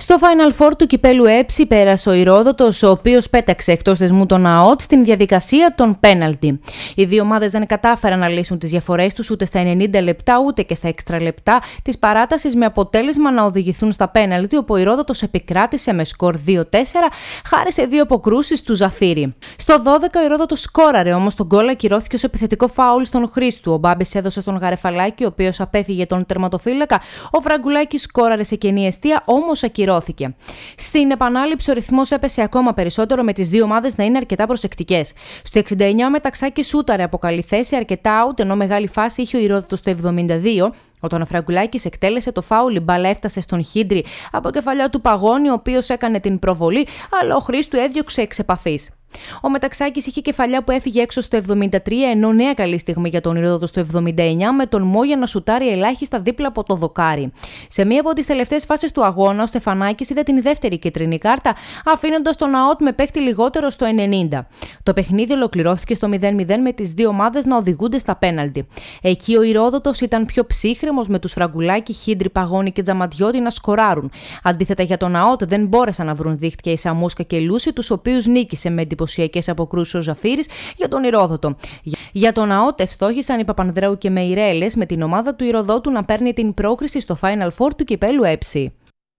Στο Final Four του κυπέλου Έψη πέρασε ο Ηρόδοτος, ο οποίος πέταξε εκτός δεσμού των ΑΟΤ στην διαδικασία των πέναλτι. Οι δύο ομάδες δεν κατάφεραν να λύσουν τις διαφορές τους ούτε στα 90 λεπτά ούτε και στα έξτρα λεπτά της παράτασης με αποτέλεσμα να οδηγηθούν στα πέναλτι, όπου ο Ηρόδοτος επικράτησε με σκορ 2-4, χάρη σε δύο αποκρούσεις του Ζαφύρι. Στο 12 ο Ηρόδοτος σκόραρε, όμως τον κόλλα κυρώθηκε ως επιθετικό φάουλ στον Χρήστου. Ο Μπάμπης έδωσε στον Γαρεφαλάκη, ο οποίος απέφυγε τον τερματοφύλακα. Ο Βραγκουλάκης σκόραρε σε κενή αιστεία, όμως ακυρώθηκε στην επανάληψη, ο ρυθμός έπεσε ακόμα περισσότερο με τις δύο ομάδες να είναι αρκετά προσεκτικές. Στο 69 ο Μεταξάκης σούταρε από καλή θέση αρκετά out, ενώ μεγάλη φάση είχε ο Ηρόδοτο στο 72, όταν ο Φραγκουλάκης εκτέλεσε το φάουλ, η μπάλα έφτασε στον Χίντρι από κεφαλιά του Παγώνη, ο οποίος έκανε την προβολή, αλλά ο Χρήστου έδιωξε εξ επαφής. Ο Μεταξάκης είχε κεφαλιά που έφυγε έξω στο 73, ενώ νέα καλή στιγμή για τον Ηρόδοτο στο 79, με τον Μόγια να σουτάρει ελάχιστα δίπλα από το δοκάρι. Σε μία από τις τελευταίες φάσεις του αγώνα, ο Στεφανάκης είδε την δεύτερη κεντρική κάρτα, αφήνοντας τον ΑΟΤ με παίχτη λιγότερο στο 90. Το παιχνίδι ολοκληρώθηκε στο 0-0 με τις δύο ομάδες να οδηγούνται στα πέναλτι. Εκεί ο Ηρόδοτος ήταν πιο ψύχρεμος με τους Φραγκουλάκη, Χίντρι, Παγώνη και Τζαματιώτη να σκοράρουν. Αντίθετα για τον ΑΟΤ δεν μπόρεσαν να βρουν δίχτυα η Σαμούσκα και Λούση, τους οποίους νίκησε με εντυπωσιακές αποκρούσεις ο Ζαφύρης για τον Ηρόδοτο. Για τον ΑΟΤ ευστόχησαν οι Παπανδρέου και Μεϊρέλες με την ομάδα του Ηροδότου να παίρνει την πρόκριση στο Final Four του κυπέλου ΕΨΗ.